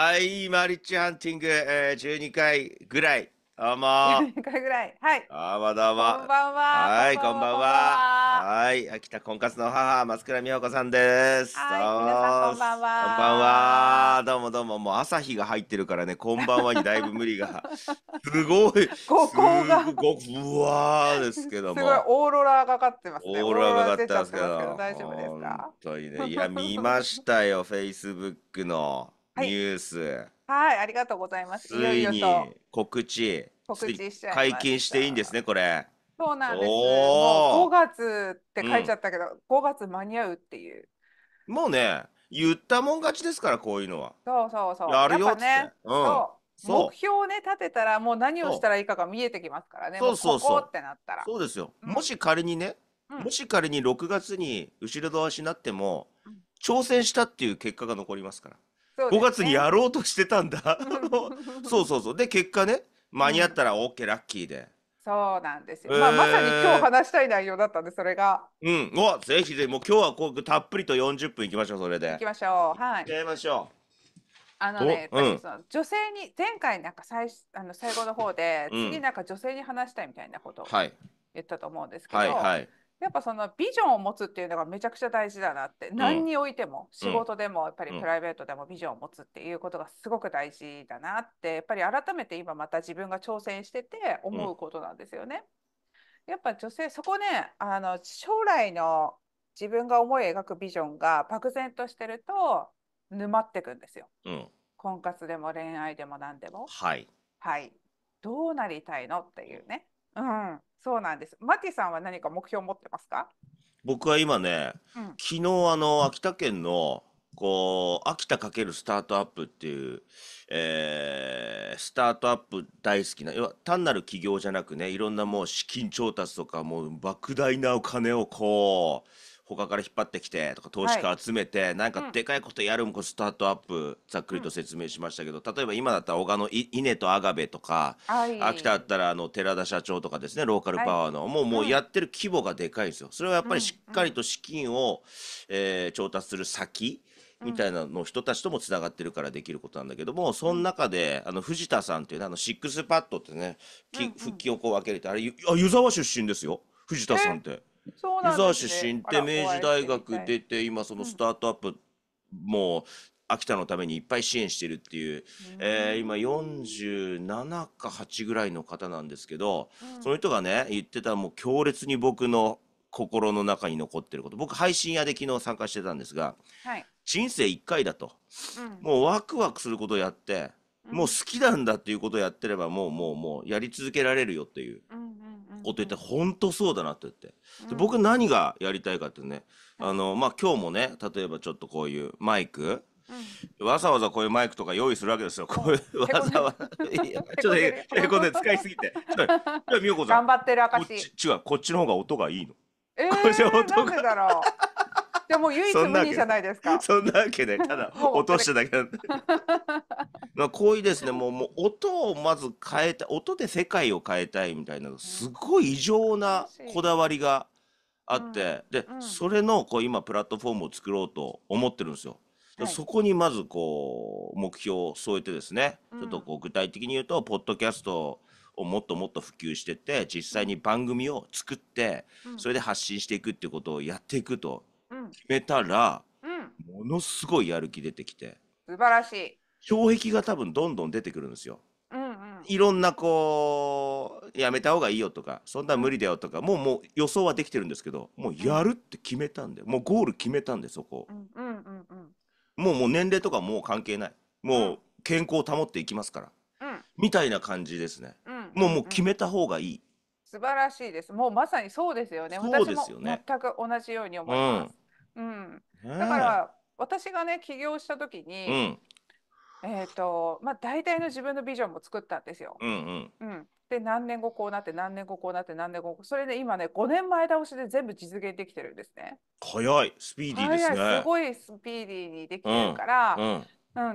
はい、マリッチハンティング、えー、12回ぐらい。どうも。12回ぐらい。はい。どうもどうも。こんばんは。はい、こんばんは。はい、秋田婚活の母、松倉美穂子さんです。はい、皆さんこんばんは。こんばんは。どうもどうも。もう朝日が入ってるからね、こんばんはにだいぶ無理が。すごい。ここが。ごうわーですけども。すごいオーロラがかってますね。オーロラがかってますけど。大丈夫ですか本当にね。いや、見ましたよ、フェイスブックの。ニュース。はい、ありがとうございます。ついに告知。告知しちゃ解禁していいんですね、これ。そうなんです。もう5月って書いちゃったけど、5月間に合うっていう。もうね、言ったもん勝ちですから、こういうのは。そうそうそう。やるやっよぱっつね、うん。そう、目標をね、立てたら、もう何をしたらいいかが見えてきますからね、そう。そうそうってなったら。そうですよ。うん、もし仮にね、うん、もし仮に6月に後ろ倒しになっても、うん。挑戦したっていう結果が残りますから。5月にやろうとしてたんだ そうそうそうで結果ね間に合ったら OK、ケーラッキーで。そうなんですよ、えー、まあ、まさに今日話したい内容だったんでそれがうんおぜひぜひもう今日はこうたっぷりと40分いきましょうそれでいきましょうはいきましょうあのね、うん、女性に前回なんか最あの最後の方で、次なんか女性に話したいみたいなことを言ったと思うんですけど、はいはい、やっぱそのビジョンを持つっていうのがめちゃくちゃ大事だなって、何においても仕事でもやっぱりプライベートでもビジョンを持つっていうことがすごく大事だなってやっぱり改めて今また自分が挑戦してて思うことなんですよね。やっぱ女性そこねあの将来の自分が思い描くビジョンが漠然としてると沼ってくんですよ。婚活でも恋愛でも何でも。はい、はい、どうなりたいのっていうね。うんそうなんです。マティさんは何か目標を持ってますか僕は今ね、うん、昨日あの秋田県のこう秋田かけるスタートアップっていう、えー、スタートアップ大好きな要は単なる起業じゃなくねいろんなもう資金調達とかもう莫大なお金をこう他から引っ張ってきてとか投資家集めて、はい、なんかでかいことやるんこスタートアップざっくりと説明しましたけど、例えば今だったら小鹿の稲とアガベとか、はい、秋田だったらあの寺田社長とかですねローカルパワーの、はい、もうもうやってる規模がでかいんですよ。それはやっぱりしっかりと資金を、うん、えー、調達する先みたいなの人たちともつながってるからできることなんだけども、その中で、あの、藤田さんっていうね、あの、シックスパッドってね、き、う腹筋をこう分けるって、あれ、あ、湯沢出身ですよ。藤田さんって。そうなん沢です出身って明治大学出て今そのスタートアップもう秋田のためにいっぱい支援してるっていう、うえー今47か8ぐらいの方なんですけどうその人がね言ってたもう強烈に僕の心の中に残ってること僕配信屋で昨日参加してたんですがはい人生1回だとうんもうワクワクすることをやってもう好きなんだっていうことをやってればもうもうもうやり続けられるよっていうこと言って本当そうだなって言ってで僕何がやりたいかってねあのまあ今日もね例えばちょっとこういうマイクわざわざこういうマイクとか用意するわけですよ。こういうわざわざちょっとへこで使いすぎて。じゃあ美代子さん。頑張ってる証。違うこっちの方が音がいいの。ええー、なんでだろう。でも唯一無二じゃないですか。そんなわけで、ただ 落としただけなんで。まあこういうですね、もうもう音をまず変えた、音で世界を変えたいみたいな、すごい異常なこだわりがあって、で、それのこう今プラットフォームを作ろうと思ってるんですよ。はい、そこにまずこう目標を添えてですね、ちょっとこう具体的に言うと、ポッドキャストをもっともっと普及してて実際に番組を作って、それで発信していくっていうことをやっていくと決めたら、うん、ものすごいやる気出てきて素晴らしい障壁が多分どんどん出てくるんですよ。うんうん、いろんなこうやめた方がいいよとかそんな無理だよとかもうもう予想はできてるんですけどもうやるって決めたんでもうゴール決めたんでそこ、うんうんうんうん、もうもう年齢とかもう関係ないもう健康を保っていきますから、うん、みたいな感じですね、うんうんうん、もうもう決めた方がいい素晴らしいですもうまさにそうですよねそうですよね全く同じように思います、うんうん、だから私がね起業した時に、うん、えっ、とまあ大体の自分のビジョンも作ったんですよ。うん、うん、で何年後こうなって何年後こうなって何年後それで今ね5年前倒しで全部実現できてるんですね。早いスピーディーですね。すごいスピーディーにできてるから、うん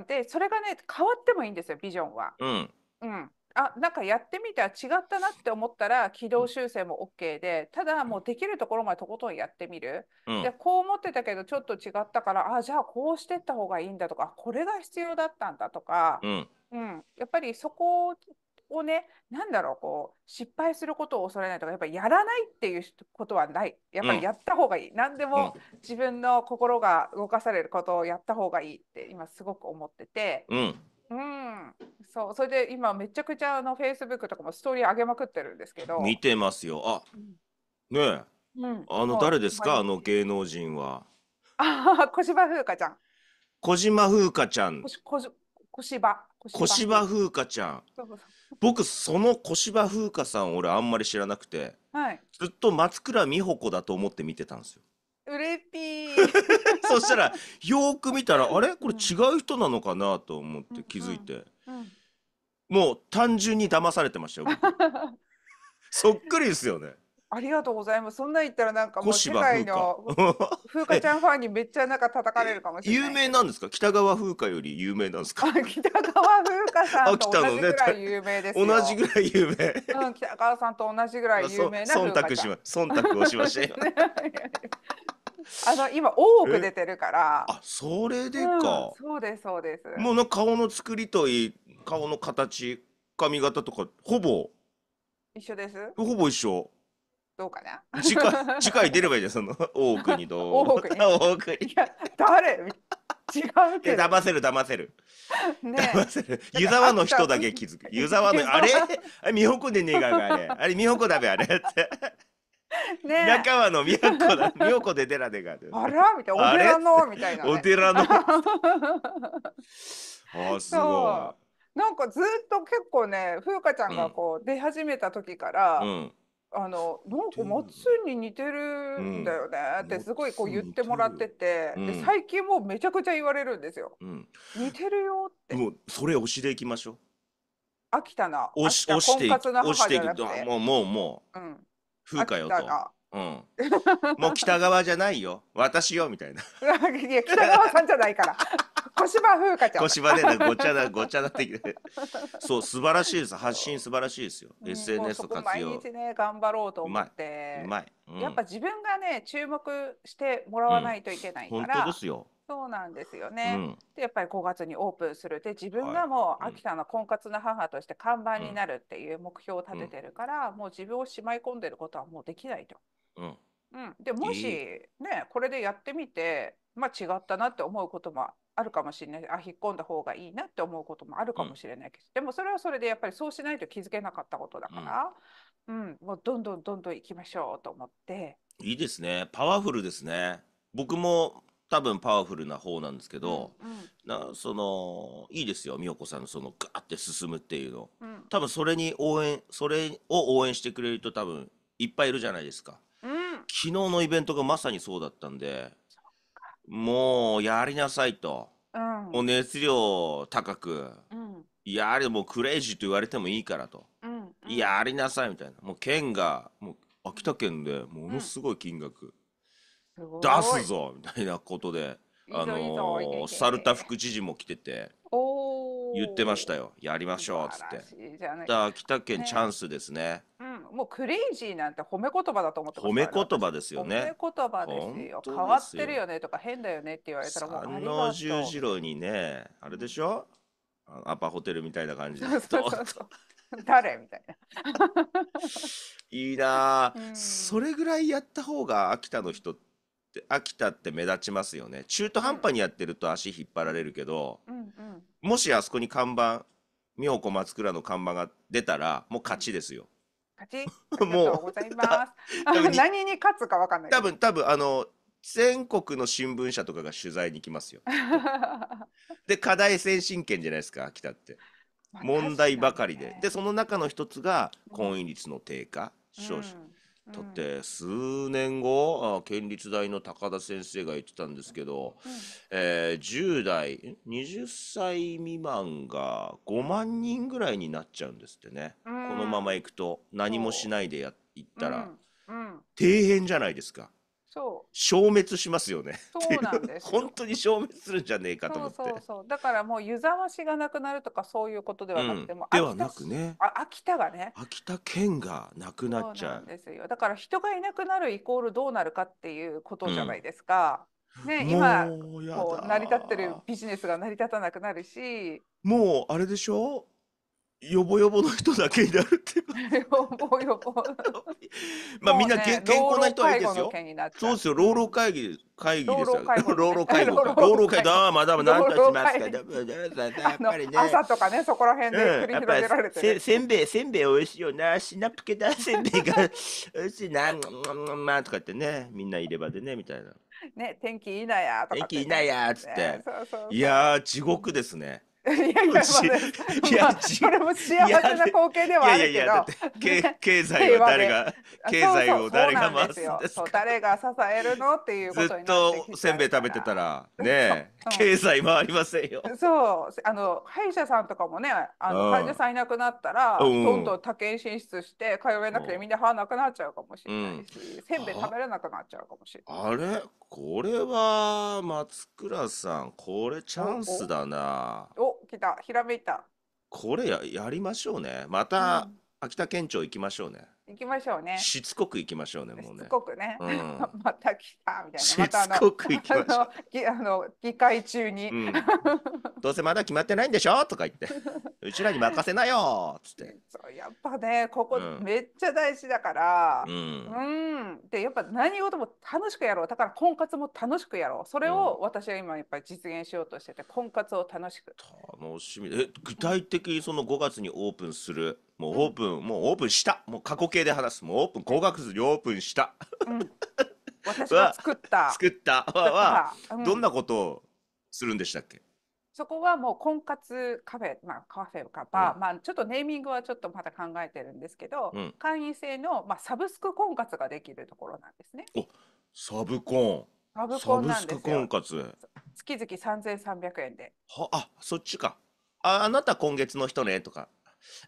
でそれがね変わってもいいんですよビジョンは。うん、うんあなんかやってみたら違ったなって思ったら軌道修正も OK でただもうできるところまでとことんやってみる、うん、でこう思ってたけどちょっと違ったからあじゃあこうしてった方がいいんだとかこれが必要だったんだとか、うん、うん、やっぱりそこをね何だろうこう失敗することを恐れないとかやっぱりやらないっていうことはないやっぱりやった方がいい、うん、何でも自分の心が動かされることをやった方がいいって今すごく思ってて。うんうん、そうそれで今めちゃくちゃあのフェイスブックとかもストーリー上げまくってるんですけど見てますよあねえ、うん、あの誰ですかあの芸能人はあ小芝風花ちゃん小島風花ちゃん小芝小芝風花ちゃん僕その小芝風花さん俺あんまり知らなくて、はい、ずっと松倉美穂子だと思って見てたんですようれぴーそしたらよく見たらあれこれ違う人なのかなと思って気づいて、うんうん、もう単純に騙されてましたよ そっくりですよねありがとうございますそんな言ったらなんかもう世界の風花ちゃんファンにめっちゃなんか叩かれるかもしれない有名なんですか北川風花より有名なんですか北川風花さんと 同じぐらい有名です同じぐらい有名、うん、北川さんと同じぐらい有名な忖度しま忖度をしました あの今多く出てるからあそれでか、うん、そうですそうですもうな顔の作りといい顔の形髪型とかほぼ一緒ですほぼ一緒どうかな次回 次回出ればいいじゃんその大くにどう大奥に大奥にいや誰違うけど騙せる騙せる、ね、騙せる湯沢の人だけ気づく 湯沢のあれ あれ美穂子でねえがあれあれ美穂子だべあれって ねえ。中はの子だ 子で寺でがであらみたいなお寺のみたいな、ね、お寺の あすごいなんかずっと結構ね風花ちゃんがこう出始めた時から、うん、あのなんか松に似てるんだよねってすごいこう言ってもらってて、うん、で最近もうめちゃくちゃ言われるんですよ、うん、似てるよってもうそれ押しでいきましょう飽きたな押し押していくもうもうもう、うん風花よと。うん、もう北側じゃないよ私よみたいないや北側さんじゃないから 小芝風花ちゃん小芝でねごちゃだごちゃだってそう素晴らしいです発信素晴らしいですよ、うん、SNS とか毎日ね頑張ろうと思ってうまい、うん、やっぱ自分がね注目してもらわないといけないから、うん、本当ですよそうなんですよね、うん、でやっぱり5月にオープンするで自分がもう秋田の婚活の母として看板になるっていう目標を立ててるから、もう自分をしまい込んでることはもうできないと。うんでもしねこれでやってみて、まあ、違ったなって思うこともあるかもしれないあ引っ込んだ方がいいなって思うこともあるかもしれないけど、でもそれはそれでやっぱりそうしないと気づけなかったことだから、うん、もうどんどんどんどん行きましょうと思って。いいですね。パワフルですね。僕も多分パワフルな方なんですけど、なそのいいですよ美代子さんのそのガーって進むっていうの、多分それに応援それを応援してくれると多分いっぱいいるじゃないですか、昨日のイベントがまさにそうだったんでもうやりなさいと、もう熱量高く、やれもうクレイジーと言われてもいいからと、やりなさいみたいなもう県がもう秋田県でものすごい金額、すご出すぞみたいなことで、いいあぞいいぞ、いけいのーサルタ副知事も来てて言ってましたよ。やりましょうっつって。しいじゃな秋田県チャンスですね。うん、もうクレイジーなんて褒め言葉だと思ってま褒すめから言葉ですよ褒めね。言葉ですよ。変当わっすてるよ。よねとか変だよねって言われたらもうあ三り王十字路にね、あれでしょあアパホテルみたいな感じで。そうそうどうそうぞそ誰みたいな。いいなあそれぐらいやった方が秋田の人っって秋田って目立ちますよね中途半端にやってると足引っ張られるけど、うんうん、もしあそこに看板妙子松倉の看板が出たらもう勝ちですよ。勝ち もうございます。何に勝つかわかんない。多分多分あの全国の新聞社とかが取材に行きますよ。で課題先進権じゃないですか秋田って。問題ばかりで、ね、でその中の一つが婚姻率の低下、少子、うん、だって数年後県立大の高田先生が言ってたんですけど、うん、えー、10代20歳未満が5万人ぐらいになっちゃうんですってね、うん、このままいくと何もしないでやったら、うん、底辺じゃないですか。そう消滅しますよねそうなんです本当に消滅するんじゃねえかと思ってそうそうだからもう湯沢市がなくなるとかそういうことではなくて、うん、ではなくねあ秋田がね秋田県がなくなっちゃうんですよだから人がいなくなるイコールどうなるかっていうことじゃないですか、うん、ね今こう成り立ってるビジネスが成り立たなくなるしもうあれでしょよぼよぼの人だけになるって よぼよぼまあ、みんなけ、ね、健康な人はいいですよそうですよ老老会議会議ですよ老老会議老老会議だまだまだ何としますかやっぱりね朝とかねそこら辺で繰り広げられて、ねうん、せんべいせんべい美味しいよなシナプけだせんべいがおいしいなまあとかってねみんないればでねみたいなね天気いいなやとか、ね、天気いいなやっつっていや地獄ですね、いやいや、まあ、それも幸せな光景ではあるけど、いやいや経 経済を誰が、経済を誰が回すんですか誰が支えるのっていうことずっとせんべい食べてたら、ね、経済回りませんよ。そう、あの、歯医者さんとかもね、あの患者さんいなくなったら、どんどん他県進出して、通えなくてみんな歯なくなっちゃうかもしれないし、せんべい食べれなくなっちゃうかもしれない。あれこれは、松倉さん、これチャンスだな。お来た、ひらめいた。これや、やりましょうね。また、秋田県庁行きましょうね。行きましょうね。しつこく行きましょうね、もうね。しつこくね。うん、また来たみたいな。しつこく行きましょう。あの、あの議会中に、うん、どうせまだ決まってないんでしょとか言って。うちらに任せなよつって。そうやっぱね、ここめっちゃ大事だから。うん。で、やっぱ何事も楽しくやろう。だから婚活も楽しくやろう。それを私は今やっぱり実現しようとしてて、婚活を楽しく。楽しみ。え、具体的にその5月にオープンする。もうオープン、もうオープンしたもう過去形で話すもうオープン高額図にオープンしたうん、私は作った作ったはうんどんなことをするんでしたっけそこはもう婚活カフェ、まあ、カフェかバー、うんまあ、ちょっとネーミングはちょっとまた考えてるんですけど、うん会員制の、まあ、サブスク婚活ができるところなんですね。おサブコン。サブコンなんスでクす婚活月々3300円で。はあそっちかああなた今月の人ねとか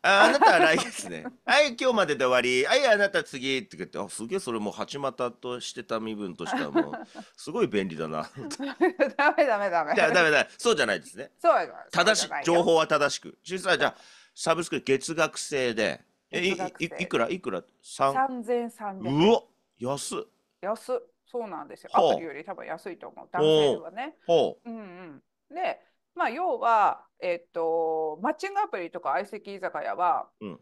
ああなたは来月ね。はい、今日までで終わり。はい、あなた次って言って、あ、すげえそれもう八股としてた身分としてはもう、すごい便利だな。ダメダメダメ。いや、ダメだ。そうじゃないですね。そう正しい情報は正しく。実はじゃあ、サブスク月額制で、え、いいくらいくら ?3300 円。うわ安っ。安っ。そうなんですよ。アプリより多分安いと思う。男性はね。ほう。うんうん。で、まあ、要は、えっと、マッチングアプリとか相席居酒屋は、うん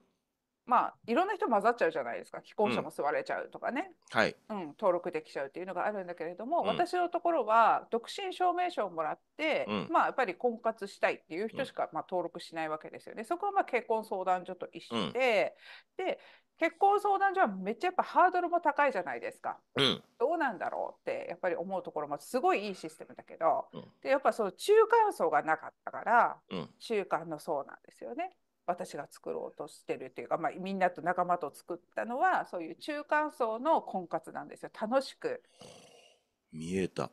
まあ、いろんな人混ざっちゃうじゃないですか既婚者も座れちゃうとかね、うん、はいうん、登録できちゃうっていうのがあるんだけれども、うん、私のところは独身証明書をもらって、うん、まあ、やっぱり婚活したいっていう人しか、まあ、登録しないわけですよね。そこはまあ結婚相談所と一緒で、で結婚相談所はめっちゃやっぱハードルも高いじゃないですか、うん、どうなんだろうってやっぱり思うところもすごいいいシステムだけど、うん、でやっぱその中間層がなかったから、うん、中間の層なんですよね私が作ろうとしてるっていうか、まあ、みんなと仲間と作ったのはそういう中間層の婚活なんですよ楽しく見えた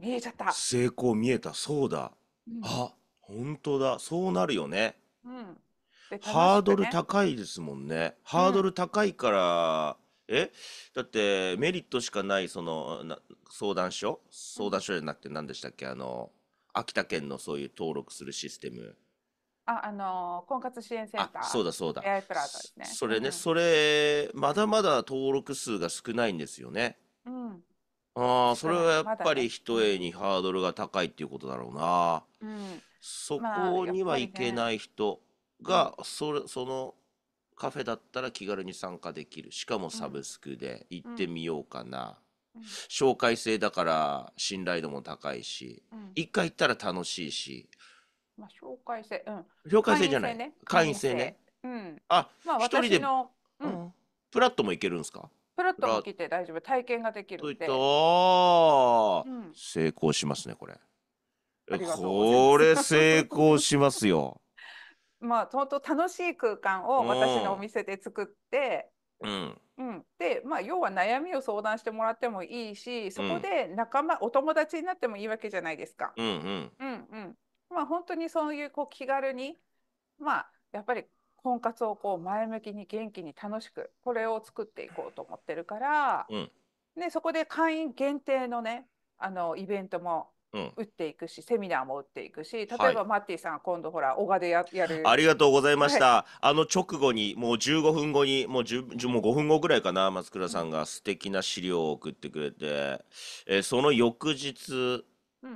見えちゃった成功見えたそうだ、うん、あ本当だそうなるよねうんでハードル高いですもんね。ハードル高いから、えだってメリットしかないそのな相談所相談所じゃなくて何でしたっけあの、秋田県のそういう登録するシステム。あ、あの婚活支援センあ、そうタだそうだ。エアプラザですそね。それね、それ、まだまだ登録数が少ないんですよね。うん。ああ、それはやっぱり一重にハードルが高いっていうことだろうな。うん。そこにはぱ行けない人。がそれそのカフェだったら気軽に参加できるしかもサブスクで行ってみようかな、うん、紹介制だから信頼度も高いし、うん、1回行ったら楽しいし、まあ、紹介制、うん、紹介制じゃない会員制ねうん、あ、まあ、私の、うん、プラットもいけるんですかプラットも来て大丈夫体験ができるってうん、成功しますねこれこれ成功しますよまあ本当楽しい空間を私のお店で作って、うんうん、で、まあ、要は悩みを相談してもらってもいいしそこで仲間、うん、お友達になってもいいわけじゃないですか。うんうんうんうんまあ、本当にそういうこう気軽に、まあ、やっぱり婚活をこう前向きに元気に楽しくこれを作っていこうと思ってるから、うん、でそこで会員限定のねあのイベントも打っていくし、セミナーも打っていくし例えばマッティさん、今度ほら小賀でややるありがとうございました、はい、あの直後にもう15分後にもうもう5分後ぐらいかな松倉さんが素敵な資料を送ってくれて、えー、その翌日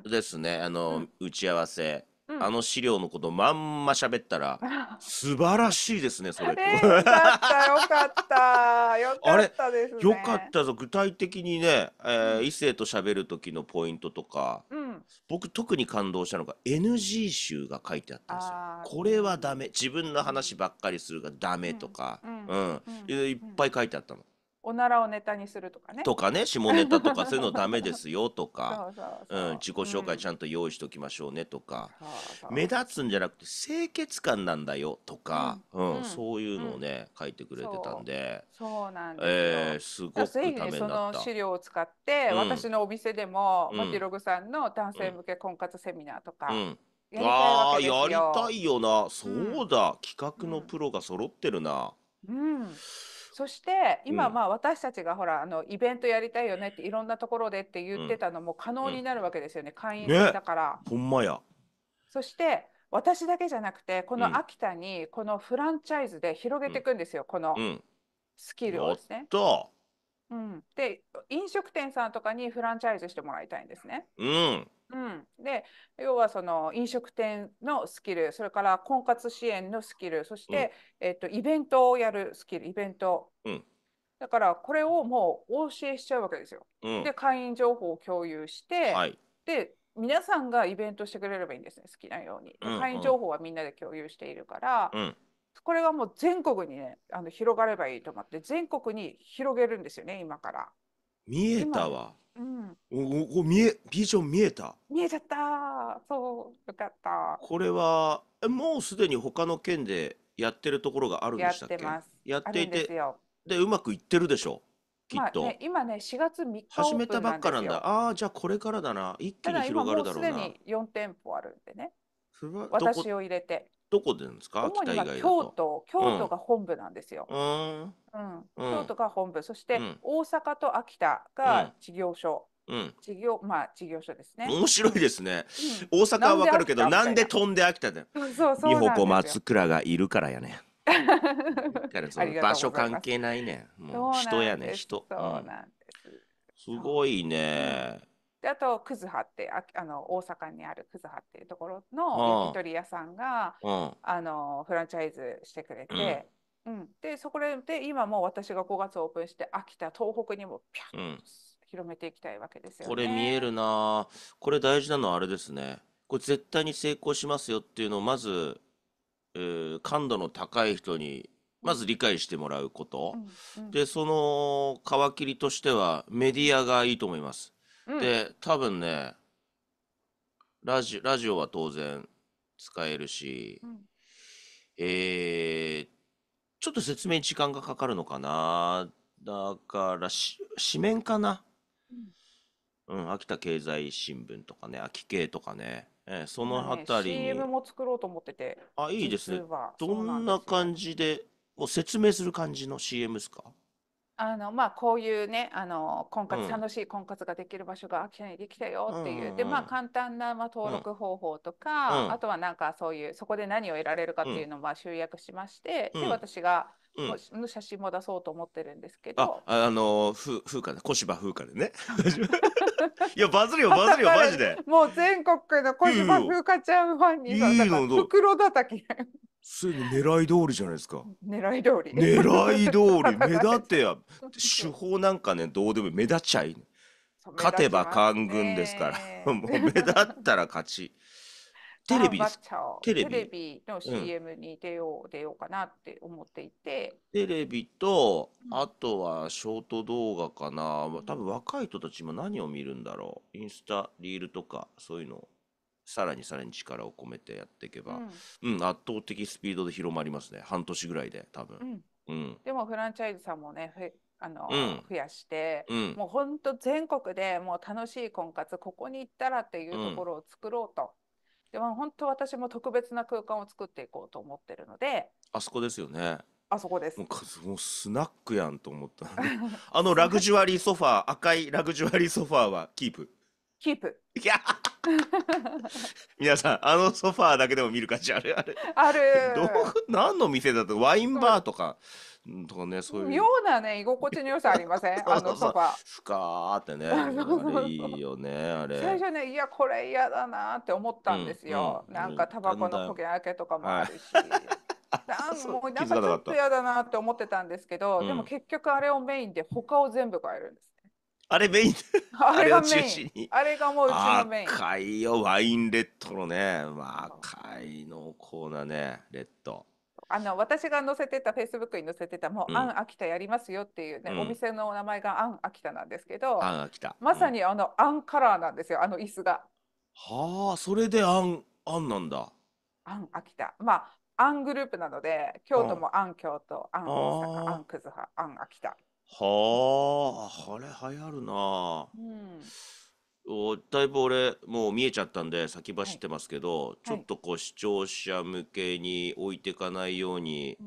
ですね、うん、あの、打ち合わせうん。あの資料のことまんま喋ったら、素晴らしいですね、それ。よかったよかった よかったですよかったぞ。具体的にね、えうー異性と喋る時のポイントとか、うん僕特に感動したのが NG 集が書いてあったんですよ。これはダんメ。自分の話ばっかりするがダうメとか、うんうんうんうんうんいっぱい書いてあったの。おならをネタにするとかね。とかね下ネタとかそういうのダメですよとか うん、自己紹介ちゃんと用意しときましょうねとか、目立つんじゃなくて清潔感なんだよとか、うんそういうのをね、書いてくれてたんでそうなんですえー、すごくためになった。その資料を使って、私のお店でも、マキログさんの男性向け婚活セミナーとか。やりあやりたいよなそうだ、企画のプロが揃ってるな。うんそして今まあ私たちがほらあのイベントやりたいよねっていろんなところでって言ってたのも可能になるわけですよね、会員制だから。ほんまやそして私だけじゃなくてこの秋田にこのフランチャイズで広げていくんですよ、このスキルをですね。うん、で飲食店さんとかにフランチャイズしてもらいたいんですね。うんうん、で要はその飲食店のスキルそれから婚活支援のスキルそして、うん、えっと、イベントをやるスキルイベント、うん、だからこれをもうお教えしちゃうわけですよ。うん、で会員情報を共有して、はい、で皆さんがイベントしてくれればいいんですね好きなように。うんうん、会員情報はみんなで共有しているから、これがもう全国にねあの広がればいいと思って全国に広げるんですよね今から。見えたわ。うん。お、お、見え、ビジョン見えた。見えちゃった。そう、よかった。これは、え、もうすでに他の県でやってるところがあるんでやしったってます。やっていんでで、うまくいってるでしょうきっまあと。ね、今ね、4月3日始めたばっかなんだ。ああ、じゃあこれからだな。一気に広がもるうだすろうすでに4店舗あるんでね。すば、ど私を入れて。どこでですか主には京都京都が本部なんですよ。うん、うん、京都が本部そして大阪と秋田が事業所。うん、事業まあ事業所ですね。面白いですね。うん、大阪はわかるけど、なんで飛んで秋田で。そうそう。美穂子松倉がいるからやね。場所関係ないね。もう人やね。人。そうなんです。すごいね。であと葛葉ってああの大阪にある葛葉っていうところの焼き鳥屋さんが、うん、あのフランチャイズしてくれて、うん、うん、でそこで今もう私が5月オープンして秋田東北にもピャッと広めていきたいわけですよ、ね、これ見えるなこれ大事なのはあれですねこれ絶対に成功しますよっていうのをまず、えー、感度の高い人にまず理解してもらうこと、うんうん、でその皮切りとしてはメディアがいいと思います。で、多分ね、ラジラジオは当然使えるし、うん。えー、ちょっと説明に時間がかかるのかな。だからし、紙面かな。うん。うん、秋田経済新聞とかね、秋系とかね、えその辺りに。CM も作ろうと思ってて、あ、いいですね。どんな感じで、もう説明する感じの CM ですかあのまあ、こういうねあの婚活、楽しい婚活ができる場所が秋田にできたよっていう、うんでまあ、簡単な、まあ、登録方法とか、うんあとはなんかそういうそこで何を得られるかっていうのをまあ集約しまして、うんで私が、うん写真も出そうと思ってるんですけあど、あのふ風花で小芝風花でね いやバズるよバズるよ マジでもう全国の小芝風花ちゃんファンにさ、う袋叩きついに狙い通りじゃないですか。狙い通り。狙い通り、目立てや。手法なんかね、どうでも目立っちゃいい。勝てば官軍ですから。もう目立ったら勝ち。テレビです。テレビ。テレビの CM に出よう、出ようかなって思っていて。テレビと、あとはショート動画かな。多分若い人たちも何を見るんだろう。インスタ、リールとか、そういうの。さらにさらに力を込めてやっていけば、うん、うん、圧倒的スピードで広まりますね半年ぐらいで多分、うん、うん、でもフランチャイズさんもねあの、うん、増やして、もうほんと全国でもう楽しい婚活ここに行ったらっていうところを作ろうと、でも本当私も特別な空間を作っていこうと思ってるのであそこですよねあそこですもうスナックやんと思った あのラグジュアリーソファー赤いラグジュアリーソファーはキープキープいや 皆さんあのソファーだけでも見る価値あるあるあるど何の店だとワインバーとか、とかねそういう妙なね居心地の良さありませんあのソファふかーってねあれいいよねあれ最初ねいやこれ嫌だなって思ったんですよ、うんうん、なんかタバコの焦げ焼けとかもあるし、はいなんもうなんかちょっと嫌だなって思ってたんですけど、でも結局あれをメインで他を全部変えるんです。あれメインあれがメ中イン。心に。あれがもううちのメイン。赤いよ、ワインレッドのね。ま赤い濃厚なね、レッド。あの私が載せてた、フェイスブックに載せてた、もう、うんアン秋田やりますよっていうね、うんお店の名前がアン秋田なんですけど、あん、秋田。まさにあのアンカラーなんですよ、あの椅子が。はあ、それであん、あんなんだ。アン秋田。まあ、アングループなので、京都もアン京都、アン大阪、アあンクズハ、アン秋田。はあ、あれ流行るな。うん。お、だいぶ俺、もう見えちゃったんで先走ってますけど、ちょっとこう視聴者向けに置いてかないように、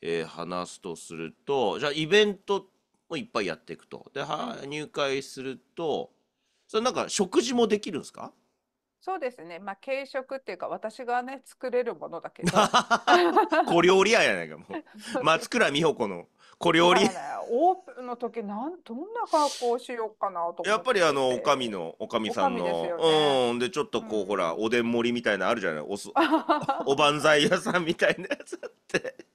えー話すとすると、じゃあイベントもいっぱいやっていくと。で、は、入会すると、それなんか食事もできるんですかそうですね。まあ軽食っていうか私がね作れるものだけど。小料理屋やないかもう。松倉美穂子の小料理。オープンの時なんどんな格好をしようかなと思って。やっぱりあのおかみのおかみさんの、ね、うんでちょっとこう、うん、ほらおでん盛りみたいなあるじゃないおす おばんざい屋さんみたいなやつって。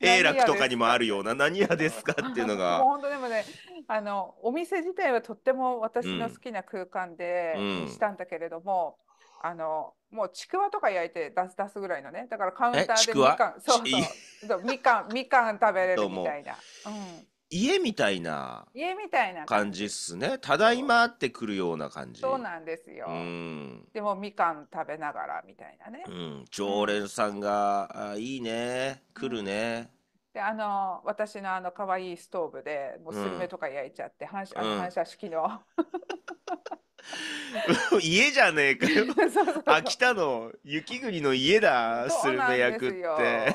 永 楽とかにもあるような何屋ですかっていうのが 本当でもねあのお店自体はとっても私の好きな空間でしたんだけれども、うんうん、あのもうちくわとか焼いて出す出すぐらいのねだからカウンターでみかんそうそうみかんみかん食べれるみたいな。うん家みたいな家みたいな感じっすね。ただいまってくるような感じ。そうなんですよ。うんでもみかん食べながらみたいなね。うん、常連さんが、あいいね、来るね。であの私のあの可愛いストーブでもうスルメとか焼いちゃって、反射あの反射式の、家じゃねえかよ そうそうそう秋田の雪国の家だスルメ焼くって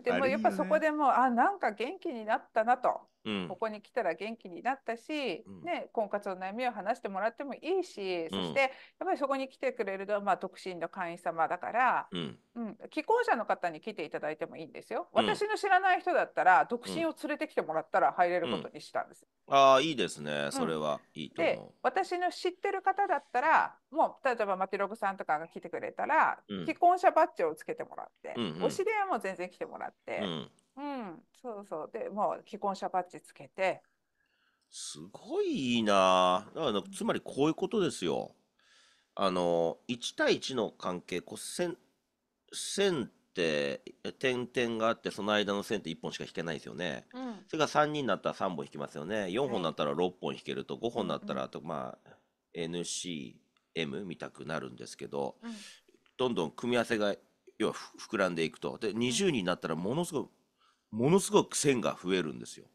でもやっぱそこでもあなんか元気になったなとここに来たら元気になったし、うん、ね、婚活の悩みを話してもらってもいいし、そしてやっぱりそこに来てくれるのは、まあ、独身の会員様だから、うん、うん、既婚者の方に来ていただいてもいいんですよ。私の知らない人だったら独身を連れてきてもらったら入れることにしたんです。ああいいですねそれは、いいとで私の知ってる方だったらもう例えばマテログさんとかが来てくれたら、既婚者バッジをつけてもらって、お知り合いも全然来てもらって。うんうん、そうそう。で、もう既婚者バッジつけて。すごいいいなあだからつまりこういうことですよ。あの、1対1の関係、こう線、線って点々があってその間の線って1本しか引けないですよね。うん。それが3人になったら3本引きますよね。4本になったら6本引けると5本になったらあとまあ NCM 見たくなるんですけど、うんどんどん組み合わせが要は膨らんでいくと。で20人になったらものすごいものすごく線が増えるんですよ。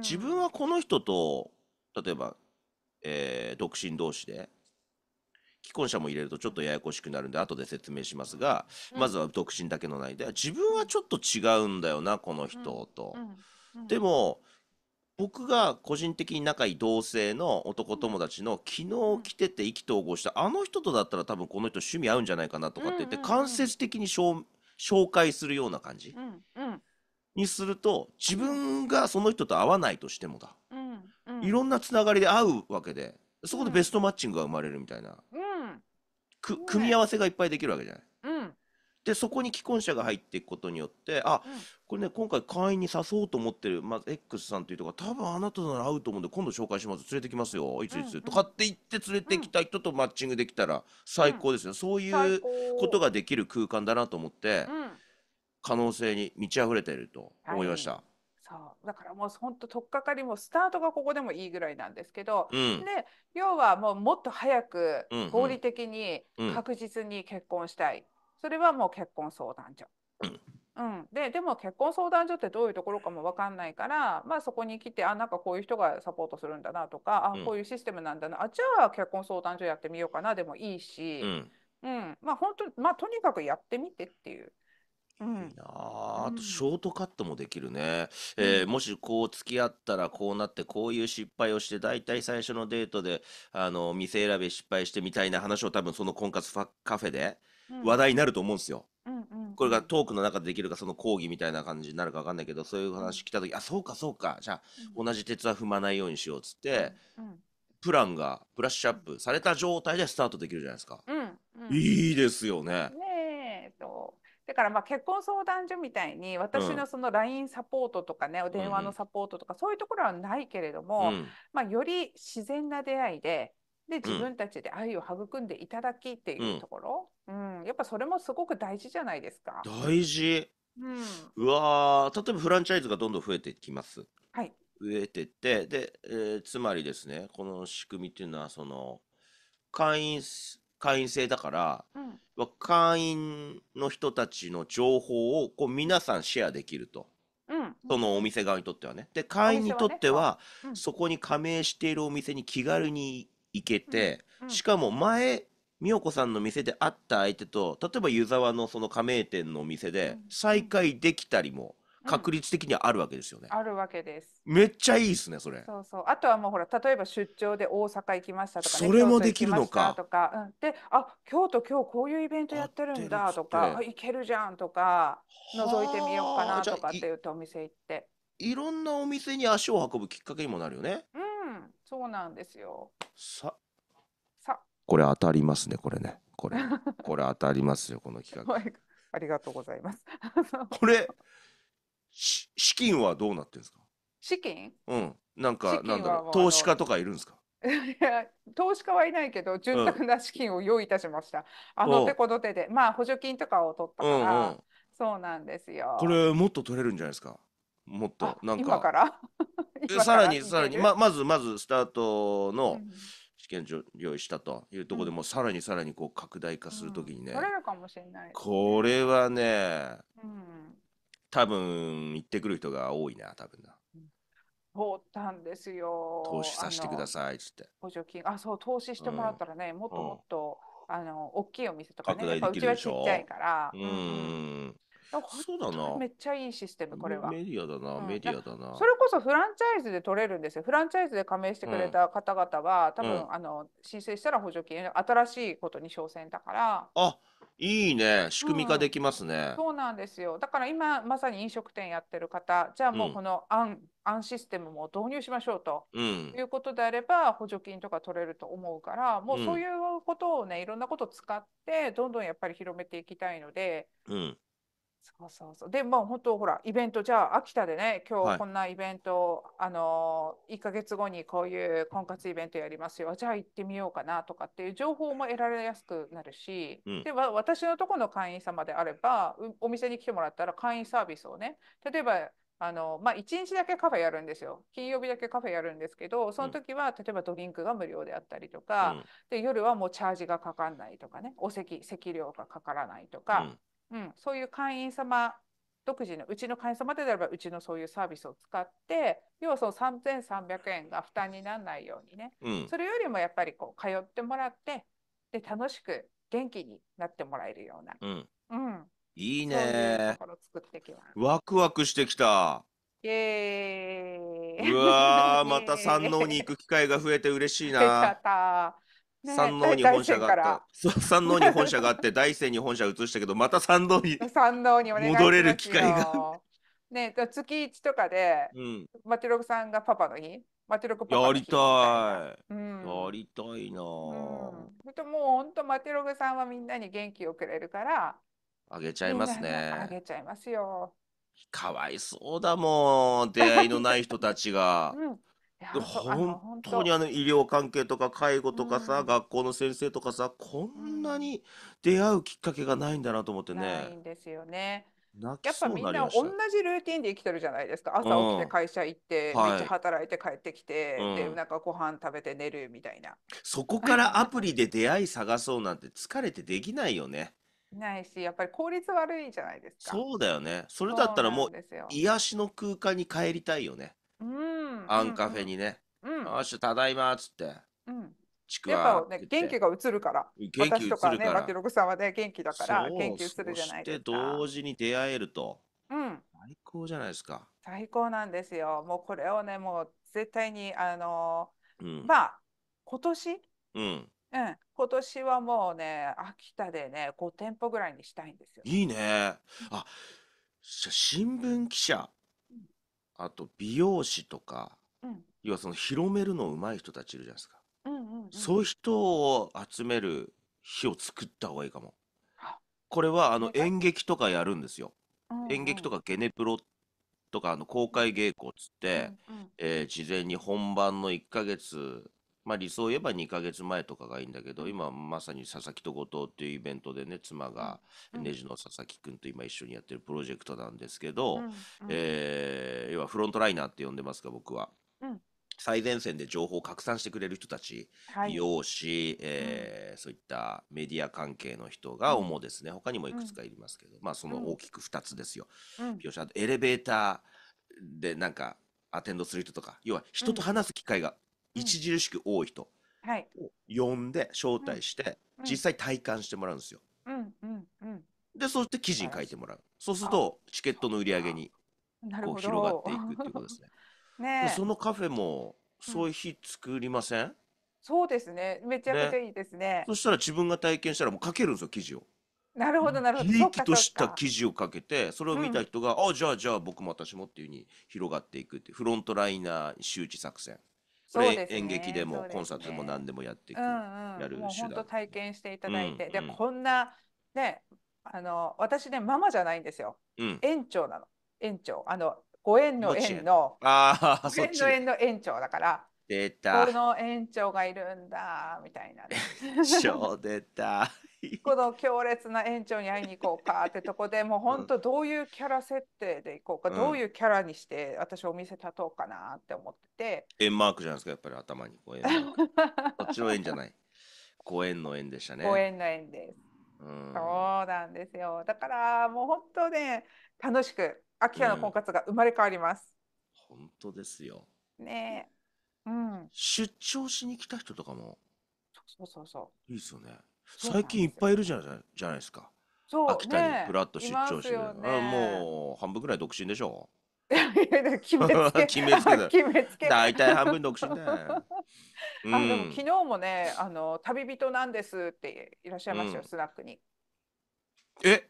自分はこの人と例えば、えー独身同士で既婚者も入れるとちょっとややこしくなるんで後で説明しますがうまずは独身だけの内で自分はちょっと違うんだよなこのうん。人うと。ん。うでも僕が個人的に仲いい同性の男友達の昨日来てて意気投合したあの人とだったら多分この人趣味合うんじゃないかなとかって言って間接的に紹介するような感じうん。うん。にすると自分がその人と会わないとしてもだ、うんうん、いろんなつながりで会うわけでそこでベストマッチングが生まれるみたいな、うん、組み合わせがいっぱいできるわけじゃない。でそこに既婚者が入っていくことによってあ、うん、これね今回会員に誘おうと思ってる、まず X さんという人が多分あなたなら会うと思うんで今度紹介します連れてきますよいついつ、うんうん、とかって言って連れてきた人とマッチングできたら最高ですよ、うん、そういうことができる空間だなと思って、うん、可能性に満ち溢れていると思いました。はいそうだからもう本当とっかかりもスタートがここでもいいぐらいなんですけど、うん、で要はもうもっと早く合理的に確実に結婚したい、うんうん、それはもう結婚相談所。うん、うん、ででも結婚相談所ってどういうところかも分かんないから、まあ、そこに来てあなんかこういう人がサポートするんだなとかあこういうシステムなんだなあじゃあ結婚相談所やってみようかなでもいいし、うんまあ本当まあ、とにかくやってみてっていう。うん。あ。と、ショートカットもできるね。えーもしこう付き合ったらこうなって、こういう失敗をして、だいたい最初のデートで、あの、店選び失敗してみたいな話を多分その婚活ファカフェで話題になると思うんすよ。うんうんこれがトークの中でできるか、その講義みたいな感じになるかわかんないけど、そういう話来た時、あ、そうかそうか、じゃあ同じ鉄は踏まないようにしようっつっうて、ん。うん。プランがブラッシュアップされた状態でスタートできるじゃないですか。うん。うん。いいですよね。ねだからまあ結婚相談所みたいに私のその LINE サポートとかね、お電話のサポートとかそういうところはないけれども、まあ、より自然な出会いでで自分たちで愛を育んでいただきっていうところ、うん、うん、やっぱそれもすごく大事じゃないですか。大事、うん、うわ例えばフランチャイズがどんどん増えていきます。はい、増えてってで、えー、つまりですねこの仕組みっていうのはその会員会員制だから、うん会員の人たちの情報をこう皆さんシェアできると、うん、そのお店側にとってはね。で会員にとっては、ねうん、そこに加盟しているお店に気軽に行けて、うん、しかも前美代子さんの店で会った相手と例えば湯沢のその加盟店のお店で再会できたりも確率的にはあるわけですよね。あるわけです。めっちゃいいですね、それ。そうそう。あとはもうほら、例えば出張で大阪行きましたとか、ね、それもできるのか。とか、うん、で、あ、京都今日こういうイベントやってるんだとか、あ、行けるじゃんとか、覗いてみようかなとかって言ってお店行って。いろんなお店に足を運ぶきっかけにもなるよね。うん、そうなんですよ。さ、さ、これ当たりますね、これね。これ、これ当たりますよ、この企画。ありがとうございます。これ、資金はどうなってんですか資金うんなんかなんだろう投資家とかいるんですか いや投資家はいないけど潤沢な資金を用意いたしました、うん、あの手この手でまあ補助金とかを取ったから、うんうん、そうなんですよこれもっと取れるんじゃないですかもっとなんか今から 今さらにさらにままずまずスタートの試験場用意したというところで、もさらにさらにこう拡大化するときにね、うん、取れるかもしれない、ね、これはね、うん、多分行ってくる人が多いな、多分な。そうなんですよ。投資させてくださいって。補助金、あ、そう、投資してもらったらね、うん、もっともっと、うん、あの、大きいお店とかね、やっぱうちはちっちゃいから。うん。そうだな。めっちゃいいシステム、これは。メディアだな、メディアだな。それこそフランチャイズで取れるんですよ。フランチャイズで加盟してくれた方々は、多分、あの、申請したら補助金、新しいことに挑戦だから。あいいね。仕組み化できますね。そうなんですよ。だから今まさに飲食店やってる方、じゃあもうこのアン、アンシステムも導入しましょうとうん。いうことであれば補助金とか取れると思うから、もうそういうことをね、いろんなことを使ってどんどんやっぱり広めていきたいので、うん。そうそうそうでもあ本当ほらイベントじゃあ秋田でね今日こんなイベント、はい、あの1か月後にこういう婚活イベントやりますよじゃあ行ってみようかなとかっていう情報も得られやすくなるし、うん、で私のところの会員様であればお店に来てもらったら会員サービスをね例えばあのまあ、1日だけカフェやるんですよ金曜日だけカフェやるんですけどその時は、例えばドリンクが無料であったりとか、うん、で夜はもうチャージがかかんないとかねお席席料がかからないとか、うん、そういう会員様独自のうちの会員様であればうちのそういうサービスを使って要はその3300円が負担にならないようにね、うん、それよりもやっぱりこう通ってもらってで楽しく元気になってもらえるような、うん、うん、いいねワクワクしてきたイエーイうわまた山王に行く機会が増えて嬉しいな た山王に本社があった山王に本社があって大勢に本社移したけどまた山王に山 王に戻れる機会がね月一とかで、うん、マテログさんがパパの日マテログパパやりたい、うん、やりたいな、うん、もう本当マテログさんはみんなに元気をくれるからあげちゃいますねあげちゃいますよかわいそうだもん出会いのない人たちが、うんやほ本当にあの医療関係とか介護とかさ、ん学校の先生とかさ、こんなに出会うきっかけがないんだなと思ってないね、んですよね。やっぱみんな同じルーティンで生きてるじゃないですか。朝起きて会社行って、めっちゃ働いて帰ってきて、で、なんかご飯食べて寝るみたいな。そこからアプリで出会い探そうなんて疲れてできないよね。ないし、やっぱり効率悪いじゃないですか。そうだよね。それだったらもう癒しの空間に帰りたいよね。うん、アンカフェにね「うん、よししただいま」っつって。うんちくわやっぱね元気が移るから私とかね牧六さんはね元気だから元気移るじゃないですか同時に出会えると、うん、最高じゃないですか最高なんですよもうこれをねもう絶対にあのうん、まあ今年、うん、うん、今年はもうね秋田でね5店舗ぐらいにしたいんですよ。いいね。あ新聞記者あと美容師とか、うん、要はその広めるの上手い人たちいるじゃないですか。うんうんうん、そういう人を集める日を作った方がいいかも。これはあの演劇とかやるんですよ。うんうん、演劇とかゲネプロとかあの公開稽古っつって、うんうん、えー、事前に本番の1ヶ月まあ、理想を言えば2ヶ月前とかがいいんだけど、今まさに佐々木と後藤っていうイベントでね、妻がネジの佐々木くんと今一緒にやってるプロジェクトなんですけど、えー要はフロントライナーって呼んでますが、僕は。うん最前線で情報を拡散してくれる人たち、美容師、えそういったメディア関係の人が主ですね、他にもいくつかいますけど、うん、まあその大きく2つですよ。よしあとエレベーターでなんかアテンドする人とか要は人と話す機会が著しく多い人を呼んで招待して、実際体感してもらうんですよ。でそして記事に書いてもらう。そうするとチケットの売り上げにこう広がっていくっていうことですね。ねそのカフェもそういう日作りません、うん、そうですねめちゃくちゃいいですね、ね、そしたら自分が体験したらもう書けるんですよ記事をなるほどなるほど利益とした記事をかけてそれを見た人が、うん、あじゃあじゃあ僕も私もっていうふうに広がっていくってフロントライナー周知作戦それ演劇でもコンサートでも何でもやっていく、やる手段。体験していただいて、でこんなねあの私ねママじゃないんですよ、園長なの園長あのご縁の縁のご縁の縁の園長だから。出た。この園長がいるんだみたいな、出た。この強烈な園長に会いに行こうかってとこでもう本当どういうキャラ設定で行こうか、うん、どういうキャラにして私お店立とうかなって思ってて円マークじゃないですかやっぱり頭にこう こっちの円じゃない公園の円でしたね公園の円です、うん、そうなんですよだからもう本当ね楽しく秋田の婚活が生まれ変わります、うん、本当ですよねうん、出張しに来た人とかもそうそうそういいですよね最近いっぱいいるじゃないじゃないですか。そう、秋田にフラッと出張してあ、ね。もう半分ぐらい独身でしょ。い決めつけ、決めつけだ。決めつけ大体半分独身だう でも昨日もね、あの、旅人なんですっていらっしゃいましたよ、ん。スナックに。え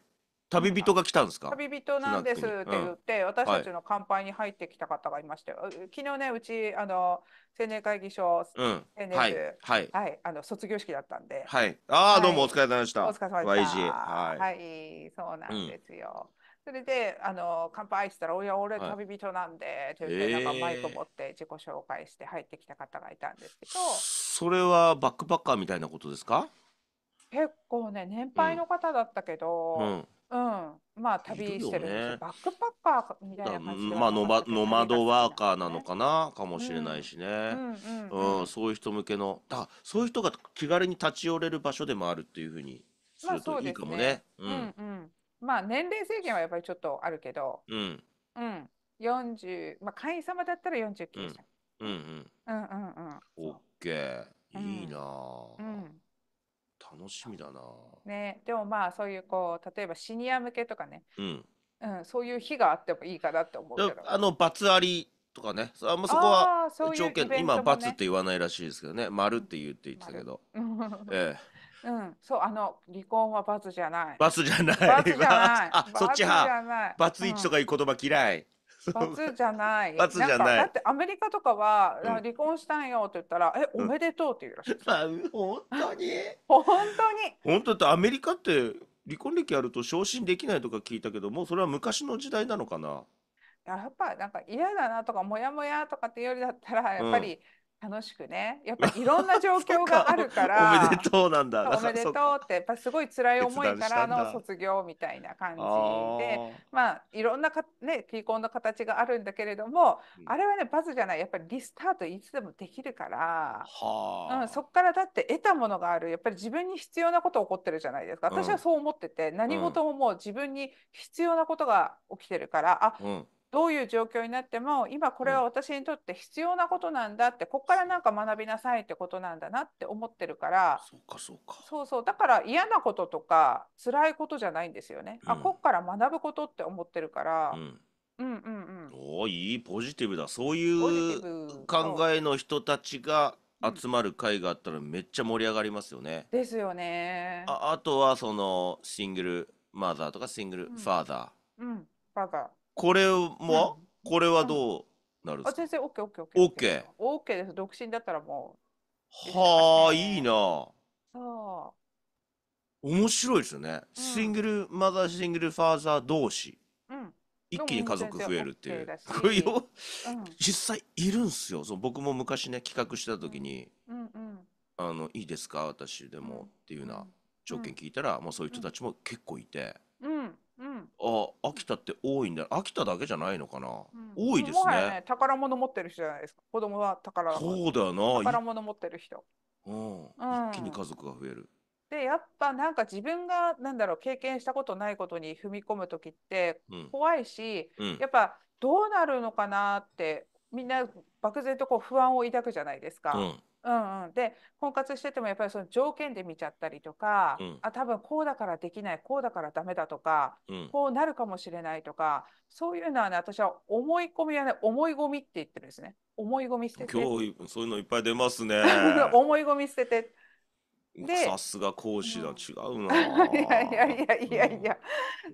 旅人が来たんですか旅人なんですって言って、うん、私たちの乾杯に入ってきた方がいましたはい、昨日ね、うち、あの、青年会議所、うん、はい、はい、はい、あの、卒業式だったんで。はい。ああ、どうもお疲れ様でした。お疲れ様でした。はい、はい、そうなんですよ。うん、それで、あの、乾杯したら、おや、俺旅人なんで、というなんかマイク持って自己紹介して入ってきた方がいたんですけど。それはバックパッカーみたいなことですか結構ね、年配の方だったけど、うん、まあ旅してるんでね、バックパッカーみたいな感じまあノマノマドワーカーなのかな、かもしれないしね、うんそういう人向けのだそういう人が気軽に立ち寄れる場所でもあるっていうふうにするといいかもね。まあ年齢制限はやっぱりちょっとあるけど、うん、うん、40まあ会員様だったら49歳。うんうんうんうんうんうん。オッケーいいな。うん楽しみだな。ね、でもまあそういうこう例えばシニア向けとかね、うん、うん、そういう日があってもいいかなって思うけど。あのバツありとかね、あもうそこは条件、ううね、今バツって言わないらしいですけどね、丸って言って言ってたけど。ええ。うん、そうあの離婚は罰じゃない。罰じゃない。罰じゃない。あ、そっち派。罰一とかいう言葉嫌い。うん罰じゃない。罰じゃない。だってアメリカとかは、離婚したんよって言ったら、え、おめでとうって言うらしい、まあ。本当に本当に本当だアメリカって離婚歴あると昇進できないとか聞いたけど、もそれは昔の時代なのかなやっぱなんか嫌だなとかもやもやとかっていうよりだったらやっぱり楽しくねやっぱいろんな状況があるから おめでとうなんだおめでとうってやっぱすごい辛い思いからの卒業みたいな感じでまあいろんなか、ね、離婚の形があるんだけれども、あれはねバズじゃないやっぱりリスタートいつでもできるから、うん、そこからだって得たものがあるやっぱり自分に必要なこと起こってるじゃないですか私はそう思ってて、うん、何事ももう自分に必要なことが起きてるから、あ、うん、どういう状況になっても今これは私にとって必要なことなんだって、うん、ここからなんか学びなさいってことなんだなって思ってるからそうかそうかそそううだから嫌なこととか辛いことじゃないんですよね、うん、あこっから学ぶことって思ってるから、うん、うんうんうんおいいポジティブだそういう考えの人たちが集まる会があったらめっちゃ盛り上がりますよね。ですよね。ああとはそのシングルマザーとかシングルファーザー。うん、ファーザー。これも、は、これはどうなるんであすか全然 OKOKOK OKOK です独身だったらもうはあ、いいな。う面白いですよね。うんシングルマザー、シングルファーザー同士、うん一気に家族増えるっていでもう OK これよ、実際いるんすよ。そう僕も昔ね、企画してた時に、うんうんあの、いいですか、私でもっていううな条件聞いたら、もうそういう人たちも結構いて、あ、秋田って多いんだ。秋田だけじゃないのかな。多いですもはやね。ね、宝物持ってる人じゃないですか。子供は宝物。そうだな。宝物持ってる人。うん、一気に家族が増える。で、やっぱなんか自分が、なんだろう、経験したことないことに踏み込む時って怖いし、うん、やっぱどうなるのかなって、みんな漠然とこう不安を抱くじゃないですうか。ん、うんうん、で婚活しててもやっぱりその条件で見ちゃったりとか、うん、あ多分こうだからできないこうだからダメだとか、うん、こうなるかもしれないとかそういうのはね私は思い込みはね思い込みって言ってるんですね思い込み捨てて今日そういうのいっぱい出ますね 思い込み捨ててさすが講師だ、うん、違うないやいやいやいやいや、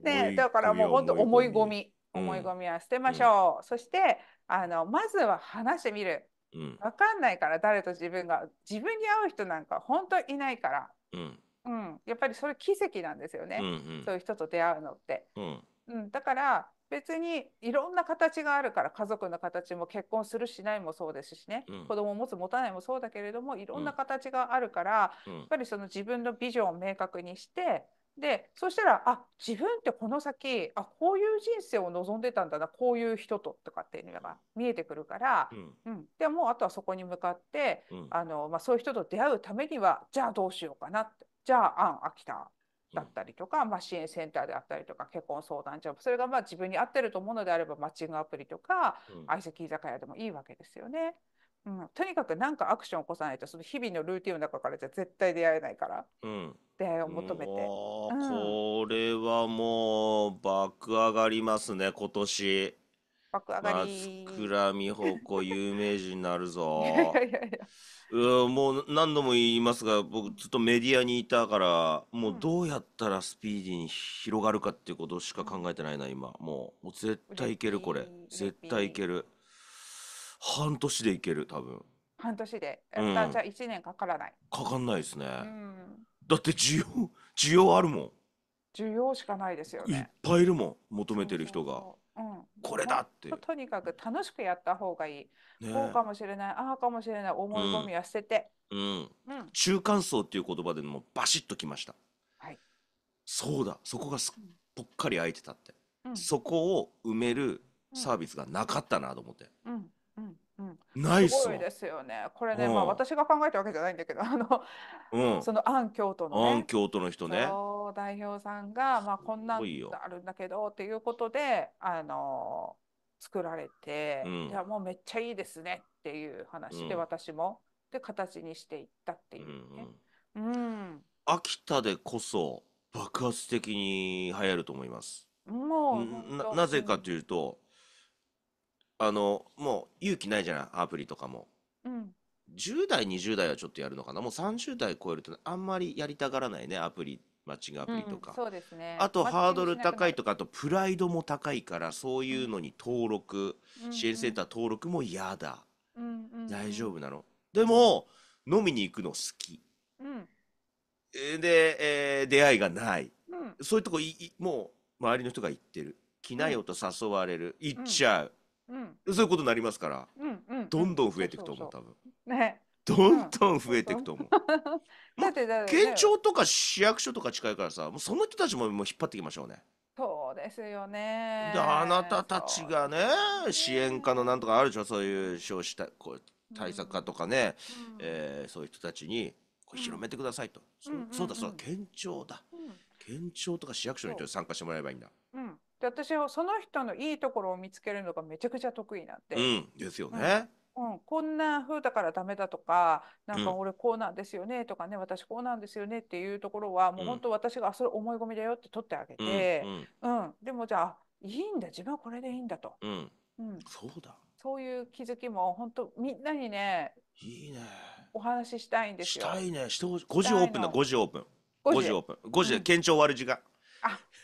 ねだからもう本当思い込み思い込みは捨てましょう、そしてあのまずは話してみるうん、分かんないから誰と自分が自分に合う人なんか本当いないから、うん、うん、やっぱりそれ奇跡なんですよね、うんうん、そういう人と出会うのって。うん、だから別にいろんな形があるから家族の形も結婚するしないもそうですしね、うん、子供を持つ持たないもそうだけれどもいろんな形があるから、うん、やっぱりその自分のビジョンを明確にして、でそしたらあ自分ってこの先あこういう人生を望んでたんだなこういう人ととかっていうのが見えてくるから、うん、うん、でもあとはそこに向かって、うん、あのまあ、そういう人と出会うためにはじゃあどうしようかなってじゃああん秋田だったりとか、うん、まあ、支援センターであったりとか結婚相談所それがまあ自分に合ってると思うのであればマッチングアプリとか相席居酒屋でもいいわけですよね。うん、とにかく何かアクション起こさないとその日々のルーティンの中からじゃ絶対出会えないから、うん、出会いを求めて、うん、これはもう爆上がりますね今年爆上がり松倉美穂子有名人になるぞ うん、もう何度も言いますが僕ずっとメディアにいたからもうどうやったらスピーディーに広がるかっていうことしか考えてないな今もうもう絶対いけるこれ絶対いける。半年でいける多分半年で、うんじゃあ1年かからない、かかんないですね、うん、だって需要需要あるもん需要しかないですよねいっぱいいるもん求めてる人がそうそうう、ん、これだってととにかく楽しくやった方がいい、ねこうかもしれないああかもしれない思い込みは捨てて、うんうん中間層っていう言葉でもバシッときました、はいそうだそこがすっぽっかり空いてたって、うんそこを埋めるサービスがなかったなと思って、うんうん、ないすごいですよね。これね、うんまあ私が考えたわけじゃないんだけど、あの、うん。そのアン京都のアン京都の人ね。そう代表さんが、まあこんなすんあるんだけどっていうことで、あの作られて、うんいやもうめっちゃいいですねっていう話で、うん私もで形にしていったってういんううん。うん、秋田でこそ爆発的に流行ると思います。もうななぜかというと、あのもう勇気ないじゃないアプリとかもうん10代20代はちょっとやるのかなもう30代超えるとあんまりやりたがらないねアプリマッチングアプリとか、うんそうですねあとハードル高いとかあとプライドも高いからそういうのに登録、支援センター登録も嫌だ、うんうん大丈夫なのでも飲みに行くの好きうんで、えー出会いがないうんそういうとこいいもう周りの人が行ってる着なよと誘われる行っちゃう、うん、そういうことになりますから、うんうん、どんどん増えていくと思う多分ねどんどん増えていくと思う。だってだ、県庁とか市役所とか近いからさもうその人たちももう引っ張っていきましょうね。そうですよね。であなたたちがね、支援課のなんとかあるでしょそういう少子たこう対策課とかね、うん、えー、そういう人たちにこう広めてくださいと、うん、そ,、うだそうだ県庁だ、うん、県庁とか市役所の人に参加してもらえばいいんだ。うんで私はその人のいいところを見つけるのがめちゃくちゃ得意なんで。うんですよね。うん、こんな風だからダメだとか、なんか俺こうなんですよねとかね、うん、私こうなんですよねっていうところは、もう本当私が、うそれ思い込みだよって取ってあげて、うん、うん、でもじゃあ、いいんだ、自分はこれでいいんだと。うん。うん、そうだ。そういう気づきも本当みんなにね、いいね。お話ししたいんですよ。したいね。してほしい。5時オープンだ、5時オープン。5時オープン。5時、県庁終わる時間。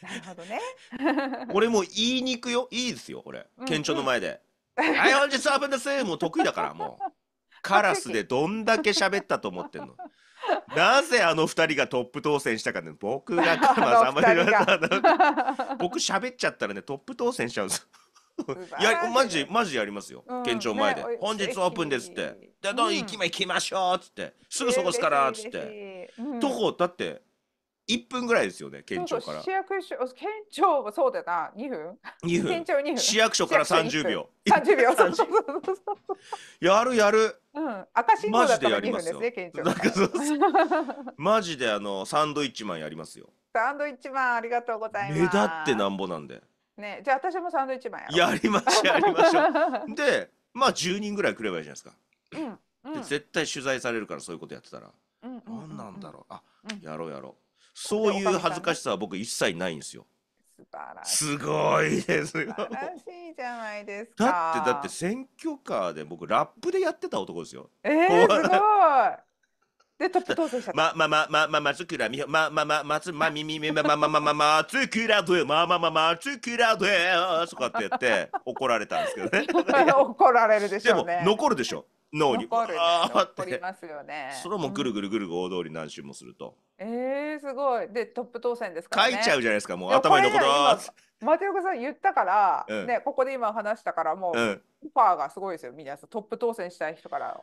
なるほどね。俺もう言いに行くよ。いいですよ、これ。県庁の前で。はい、本日オープンですもう得意だから、もう。カラスでどんだけ喋ったと思ってんの。なぜあの2人がトップ当選したかね僕がさまさた 僕喋っちゃったらねトップ当選しちゃうんですいやマジマジやりますよ、県庁前で、本日オープンですって「でどん行きま行きましょう」っつって「すぐそこすから」っつって、とこだって一分ぐらいですよね県庁から市役所県庁もそうだな2分2分県庁2分市役所から三十秒30秒そうそうそうそうやるやるうん赤信号だったら2分ですね県庁マジであのサンドイッチマンやりますよサンドイッチマンありがとうございます目立ってなんぼなんでねじゃあ私もサンドイッチマンややりましょうやりましょう でまあ十人ぐらい来ればいいじゃないですか、うん絶対取材されるからそういうことやってたら、うんうん何なんだろうあ、やろうやろうそういう恥ずかしさは僕一切ないんですよ。素晴らしい。すごいですよ。素晴らしいじゃないですか。だってだって選挙カーで僕ラップでやってた男ですよ。えー、すごい。でトップ当選した。ままままま松倉美穂ままままつまみみみままままま松倉でまままま松倉でとかってやって怒られたんですけどね。怒られるでしょうね。でも残るでしょ脳に残る、ね、残りますよねそれもぐるぐるぐる大通り何周もすると、うん、えー、すごいでトップ当選ですから、ね、書いちゃうじゃないですかもう頭に残る松岡さん言ったから、うん、ねここで今話したからもう、うん、オファーがすごいですよ皆さんトップ当選したい人から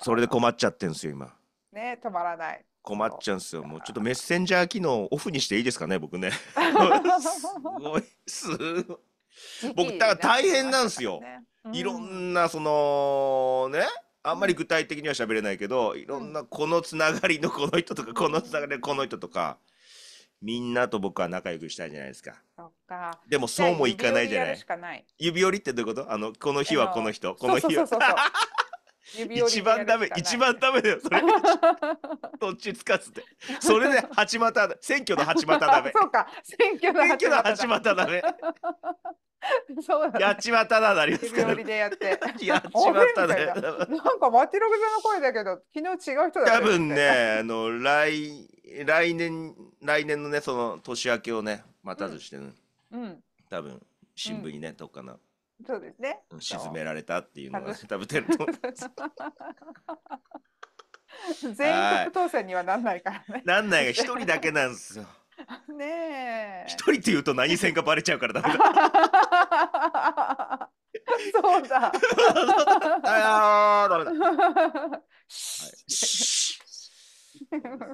それで困っちゃってんすよ今ね止まらない困っちゃうんですよもうちょっとメッセンジャー機能オフにしていいですかね僕ね すごいすごい僕だから大変なんですよ、ねうん、いろんなそのねあんまり具体的には喋れないけど、いろんなこのつながりのこの人とか、このつながりのこの人とか、みんなと僕は仲良くしたいじゃないですか。そっかでもそうもいかないじゃない。指折りってどういうことあの、この日はこの人、この日は。一番ダメ一番ダメだよそれど っちつかずでそれで八股選挙の八股ダメ そうか選挙の八股ダメ そうやっちまったななりますから。りでやって。やっちまったね。なんかマティログさんの声だけど、昨日違う人だっ多分ね、あの来来年来年のねその年明けをね待たずしてね、うん、多分新聞にね、うん、どっかな。そうですね。沈められたっていうのが多分てると思 います。全員トップ当選にはなんないからね。なんないが一人だけなんですよ。ねえ。一人って言うと何線がバレちゃうからダメだ。そうだ。ああ、ダメだ。はい、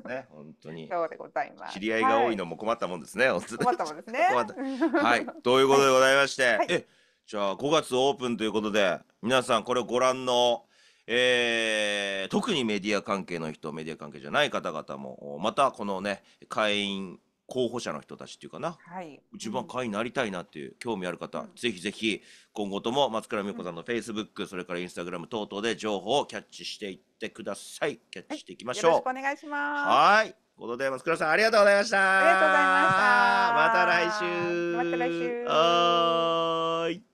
ね、本当に。そうでございます。知り合いが多いのも困ったもんですね。困ったもんですね。はい、ということでございまして、はい、じゃあ5月オープンということで、皆さんこれをご覧の。えー、特にメディア関係の人メディア関係じゃない方々もまたこのね会員候補者の人たちっていうかな、はい、自分は会員になりたいなっていう興味ある方、うん、ぜひぜひ今後とも松倉美代子さんのフェイスブック、それからインスタグラム等々で情報をキャッチしていってくださいキャッチしていきましょう、よろしくお願いしますはいことで松倉さんありがとうございましたありがとうございましたまた来週また来週はい